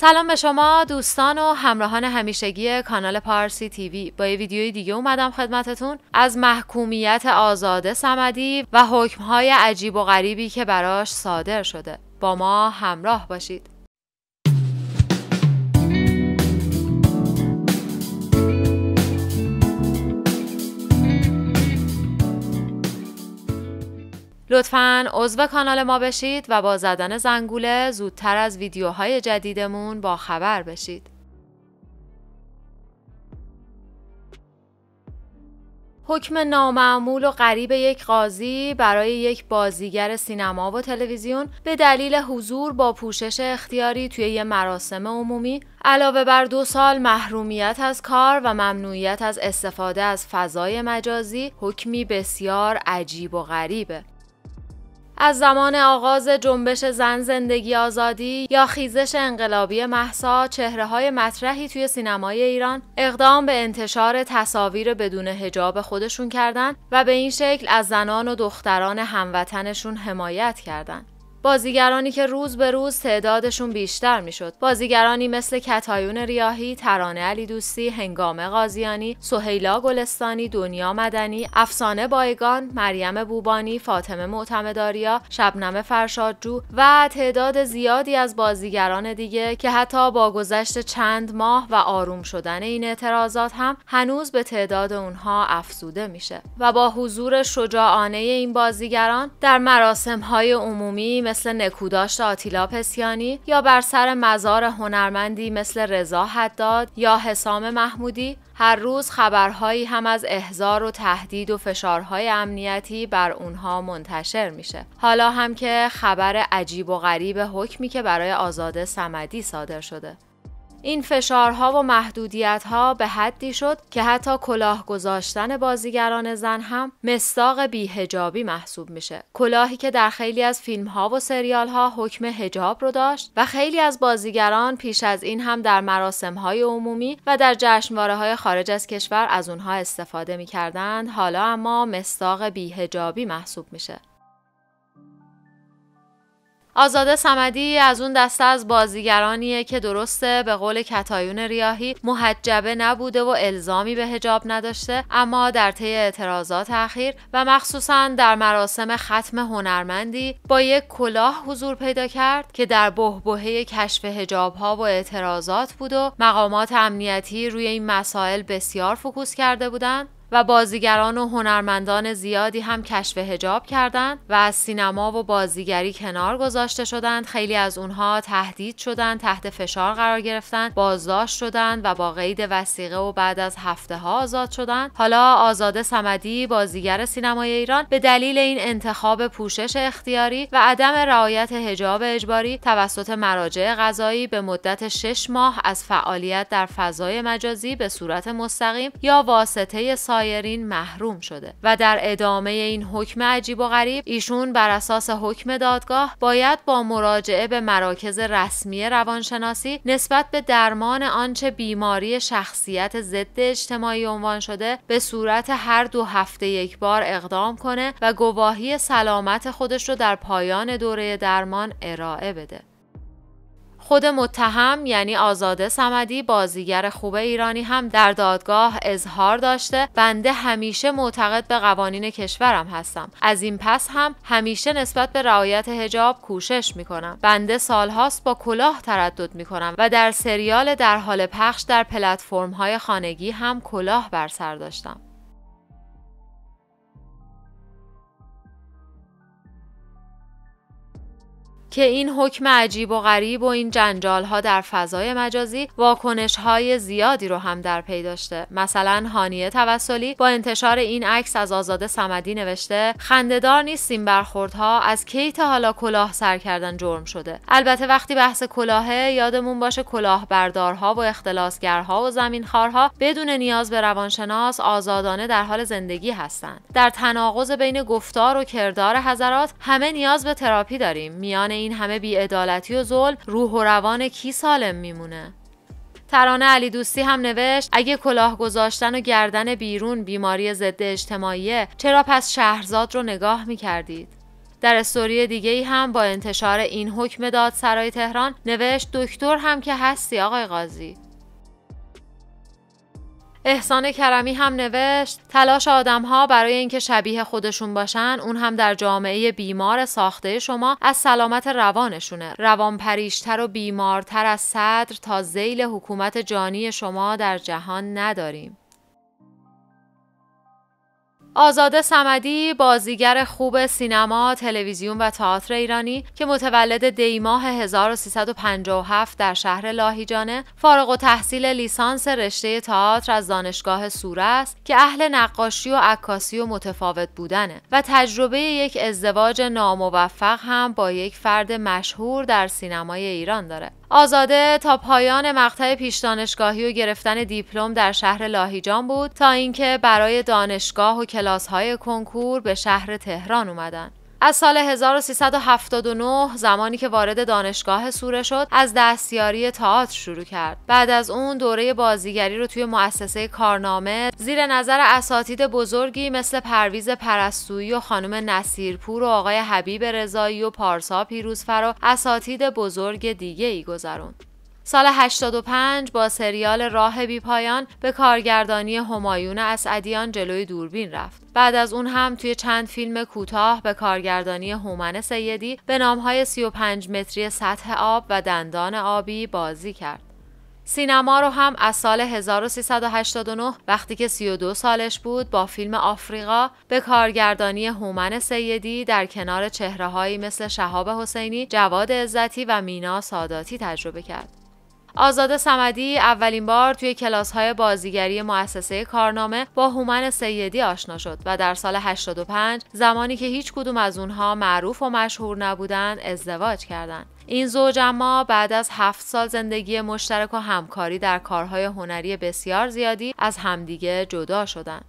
سلام به شما دوستان و همراهان همیشگی کانال پارسی تیوی با یه ویدیوی دیگه اومدم خدمتتون از محکومیت آزاده سمدی و حکمهای عجیب و غریبی که براش صادر شده با ما همراه باشید لطفا عضو کانال ما بشید و با زدن زنگوله زودتر از ویدیوهای جدیدمون با خبر بشید. حکم نامعمول و غریب یک قاضی برای یک بازیگر سینما و تلویزیون به دلیل حضور با پوشش اختیاری توی یه مراسم عمومی علاوه بر دو سال محرومیت از کار و ممنوعیت از استفاده از فضای مجازی حکمی بسیار عجیب و غریبه از زمان آغاز جنبش زن زندگی آزادی یا خیزش انقلابی محسا چهره های مطرحی توی سینمای ایران اقدام به انتشار تصاویر بدون هجاب خودشون کردند و به این شکل از زنان و دختران هموطنشون حمایت کردند. بازیگرانی که روز به روز تعدادشون بیشتر میشد بازیگرانی مثل کتایون ریاهی ترانه علی دوستی هنگامه قاضیانی سهیلا گلستانی دنیا مدنی افسانه بایگان مریم بوبانی فاطمه معتمداریا شبنم فرشادجو و تعداد زیادی از بازیگران دیگه که حتی با گذشت چند ماه و آروم شدن این اعتراضات هم هنوز به تعداد اونها افزوده میشه و با حضور شجاعانه این بازیگران در مراسم های عمومی مثل نکوداشت آتیلا پسیانی یا بر سر مزار هنرمندی مثل رضا حداد یا حسام محمودی هر روز خبرهایی هم از احزار و تهدید و فشارهای امنیتی بر اونها منتشر میشه حالا هم که خبر عجیب و غریب حکمی که برای آزاده سمدی صادر شده این فشارها و محدودیتها به حدی شد که حتی کلاه گذاشتن بازیگران زن هم مستاق بیهجابی محسوب میشه کلاهی که در خیلی از فیلمها و سریالها حکم هجاب رو داشت و خیلی از بازیگران پیش از این هم در مراسمهای عمومی و در جشنواره های خارج از کشور از اونها استفاده میکردند حالا اما مستاق بیهجابی محسوب میشه آزاده سمدی از اون دسته از بازیگرانیه که درسته به قول کتایون ریاهی محجبه نبوده و الزامی به هجاب نداشته اما در طی اعتراضات اخیر و مخصوصا در مراسم ختم هنرمندی با یک کلاه حضور پیدا کرد که در بهبهه کشف هجاب ها و اعتراضات بود و مقامات امنیتی روی این مسائل بسیار فکوس کرده بودند و بازیگران و هنرمندان زیادی هم کشف هجاب کردند و از سینما و بازیگری کنار گذاشته شدند خیلی از اونها تهدید شدند تحت فشار قرار گرفتند بازداشت شدند و با قید وسیقه و بعد از هفته ها آزاد شدند حالا آزاده سمدی بازیگر سینمای ایران به دلیل این انتخاب پوشش اختیاری و عدم رعایت حجاب اجباری توسط مراجع قضایی به مدت 6 ماه از فعالیت در فضای مجازی به صورت مستقیم یا واسطه سایرین محروم شده و در ادامه این حکم عجیب و غریب ایشون بر اساس حکم دادگاه باید با مراجعه به مراکز رسمی روانشناسی نسبت به درمان آنچه بیماری شخصیت ضد اجتماعی عنوان شده به صورت هر دو هفته یک بار اقدام کنه و گواهی سلامت خودش رو در پایان دوره درمان ارائه بده. خود متهم یعنی آزاده سمدی بازیگر خوب ایرانی هم در دادگاه اظهار داشته بنده همیشه معتقد به قوانین کشورم هستم از این پس هم همیشه نسبت به رعایت هجاب کوشش میکنم بنده سالهاست با کلاه تردد میکنم و در سریال در حال پخش در پلتفرم های خانگی هم کلاه بر سر داشتم که این حکم عجیب و غریب و این جنجال ها در فضای مجازی واکنش های زیادی رو هم در پی داشته مثلا هانیه توسلی با انتشار این عکس از آزاده صمدی نوشته خندهدار نیست برخوردها از کیت تا حالا کلاه سر کردن جرم شده البته وقتی بحث کلاهه یادمون باشه بردارها و اختلاسگرها و زمینخارها بدون نیاز به روانشناس آزادانه در حال زندگی هستند در تناقض بین گفتار و کردار حضرات همه نیاز به تراپی داریم میان این همه بیعدالتی و ظلم روح و روان کی سالم میمونه ترانه علی دوستی هم نوشت اگه کلاه گذاشتن و گردن بیرون بیماری ضد اجتماعیه چرا پس شهرزاد رو نگاه میکردید؟ در استوری دیگه ای هم با انتشار این حکم داد سرای تهران نوشت دکتر هم که هستی آقای قاضی احسان کرمی هم نوشت تلاش آدم ها برای اینکه شبیه خودشون باشن اون هم در جامعه بیمار ساخته شما از سلامت روانشونه روان پریشتر و بیمارتر از صدر تا زیل حکومت جانی شما در جهان نداریم آزاده سمدی بازیگر خوب سینما، تلویزیون و تئاتر ایرانی که متولد دیماه 1357 در شهر لاهیجانه، فارغ و تحصیل لیسانس رشته تئاتر از دانشگاه سوره است که اهل نقاشی و عکاسی و متفاوت بودنه و تجربه یک ازدواج ناموفق هم با یک فرد مشهور در سینمای ایران داره. آزاده تا پایان مقطع پیش دانشگاهی و گرفتن دیپلم در شهر لاهیجان بود تا اینکه برای دانشگاه و کلاس‌های کنکور به شهر تهران اومدن. از سال 1379 زمانی که وارد دانشگاه سوره شد از دستیاری تئاتر شروع کرد بعد از اون دوره بازیگری رو توی مؤسسه کارنامه زیر نظر اساتید بزرگی مثل پرویز پرستویی و خانم نصیرپور و آقای حبیب رضایی و پارسا پیروزفر و اساتید بزرگ دیگه ای گذروند سال 85 با سریال راه بی پایان به کارگردانی همایون اسعدیان جلوی دوربین رفت. بعد از اون هم توی چند فیلم کوتاه به کارگردانی هومن سیدی به نامهای 35 متری سطح آب و دندان آبی بازی کرد. سینما رو هم از سال 1389 وقتی که 32 سالش بود با فیلم آفریقا به کارگردانی هومن سیدی در کنار چهرههایی مثل شهاب حسینی، جواد عزتی و مینا ساداتی تجربه کرد. آزاده سمدی اولین بار توی کلاس های بازیگری مؤسسه کارنامه با هومن سیدی آشنا شد و در سال 85 زمانی که هیچ کدوم از اونها معروف و مشهور نبودن ازدواج کردند. این زوج اما بعد از هفت سال زندگی مشترک و همکاری در کارهای هنری بسیار زیادی از همدیگه جدا شدند.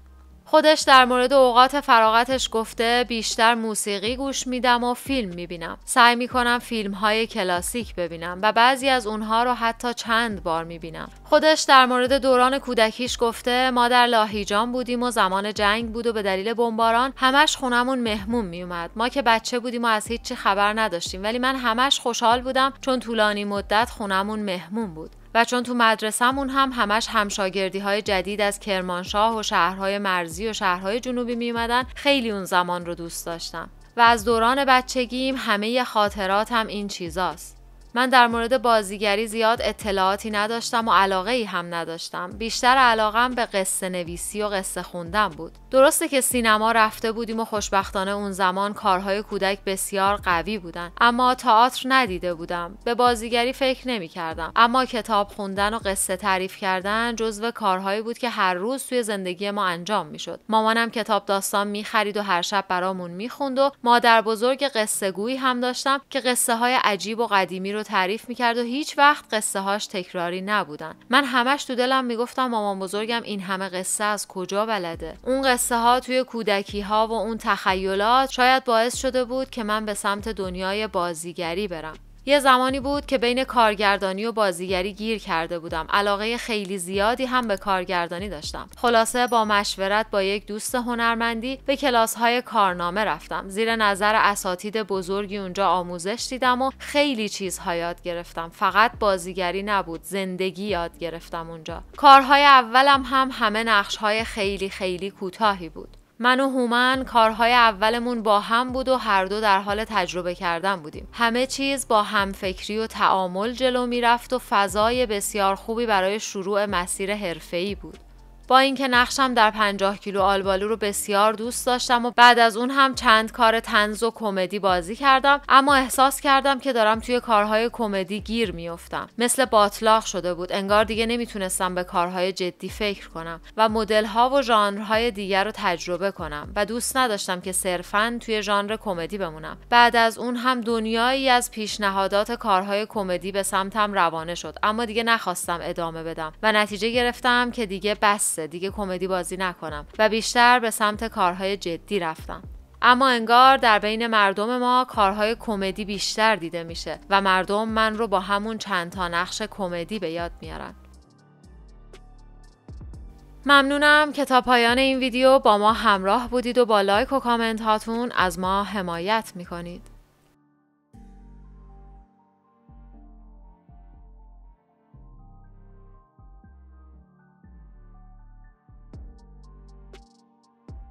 خودش در مورد اوقات فراغتش گفته بیشتر موسیقی گوش میدم و فیلم میبینم سعی میکنم فیلم های کلاسیک ببینم و بعضی از اونها رو حتی چند بار میبینم خودش در مورد دوران کودکیش گفته ما در لاهیجان بودیم و زمان جنگ بود و به دلیل بمباران همش خونمون مهمون میومد ما که بچه بودیم و از هیچی خبر نداشتیم ولی من همش خوشحال بودم چون طولانی مدت خونمون مهمون بود و چون تو مدرسهمون هم همش همشاگردی های جدید از کرمانشاه و شهرهای مرزی و شهرهای جنوبی می خیلی اون زمان رو دوست داشتم و از دوران بچگیم همه خاطراتم هم این چیزاست من در مورد بازیگری زیاد اطلاعاتی نداشتم و علاقه ای هم نداشتم. بیشتر علاقم به قصه نویسی و قصه خوندن بود. درسته که سینما رفته بودیم و خوشبختانه اون زمان کارهای کودک بسیار قوی بودن، اما تئاتر ندیده بودم. به بازیگری فکر نمی کردم. اما کتاب خوندن و قصه تعریف کردن جزو کارهایی بود که هر روز توی زندگی ما انجام می شد. مامانم کتاب داستان می خرید و هر شب برامون می خوند و مادر بزرگ قصه گویی هم داشتم که قصه های عجیب و قدیمی رو رو تعریف میکرد و هیچ وقت قصه هاش تکراری نبودن من همش تو دلم میگفتم مامان بزرگم این همه قصه از کجا بلده اون قصه ها توی کودکی ها و اون تخیلات شاید باعث شده بود که من به سمت دنیای بازیگری برم یه زمانی بود که بین کارگردانی و بازیگری گیر کرده بودم علاقه خیلی زیادی هم به کارگردانی داشتم خلاصه با مشورت با یک دوست هنرمندی به کلاس های کارنامه رفتم زیر نظر اساتید بزرگی اونجا آموزش دیدم و خیلی چیزها یاد گرفتم فقط بازیگری نبود زندگی یاد گرفتم اونجا کارهای اولم هم همه نقش های خیلی خیلی کوتاهی بود من و هومن کارهای اولمون با هم بود و هر دو در حال تجربه کردن بودیم همه چیز با همفکری و تعامل جلو میرفت و فضای بسیار خوبی برای شروع مسیر حرفه‌ای بود با اینکه نقشم در 50 کیلو آلبالو رو بسیار دوست داشتم و بعد از اون هم چند کار تنز و کمدی بازی کردم اما احساس کردم که دارم توی کارهای کمدی گیر میافتم مثل باطلاق شده بود انگار دیگه نمیتونستم به کارهای جدی فکر کنم و مدل ها و ژانرهای دیگر رو تجربه کنم و دوست نداشتم که صرفا توی ژانر کمدی بمونم بعد از اون هم دنیایی از پیشنهادات کارهای کمدی به سمتم روانه شد اما دیگه نخواستم ادامه بدم و نتیجه گرفتم که دیگه بس دیگه کمدی بازی نکنم و بیشتر به سمت کارهای جدی رفتم اما انگار در بین مردم ما کارهای کمدی بیشتر دیده میشه و مردم من رو با همون چند تا نقش کمدی به یاد میارن ممنونم که تا پایان این ویدیو با ما همراه بودید و با لایک و کامنت هاتون از ما حمایت میکنید